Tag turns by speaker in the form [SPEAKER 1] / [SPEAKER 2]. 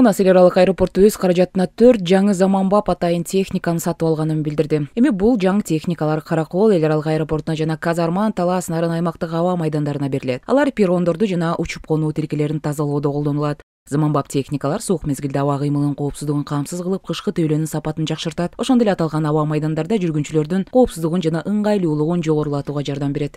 [SPEAKER 1] манас эл аралык аэропорт өз каражатына төрт жаңы заманбап атайын техниканы сатып алганын билдирди эми бул жаңы техникалар кара кол эл аралык аэропортуна жана казарман талас нарын аймактык аба майдандарына берилет алар перрондорду жана учуп конуу тилкелерин тазалоодо колдонулат заманбап техникалар суук мезгилде аба кыймылынын коопсуздугун камсыз кылып кышкы тейлөөнүн сапатын жакшыртат ошондой эле аталган аба майдандарда жүргүнчүлөрдүн коопсуздугун жана ыңгайлуулугун жогорулатууга жардам берет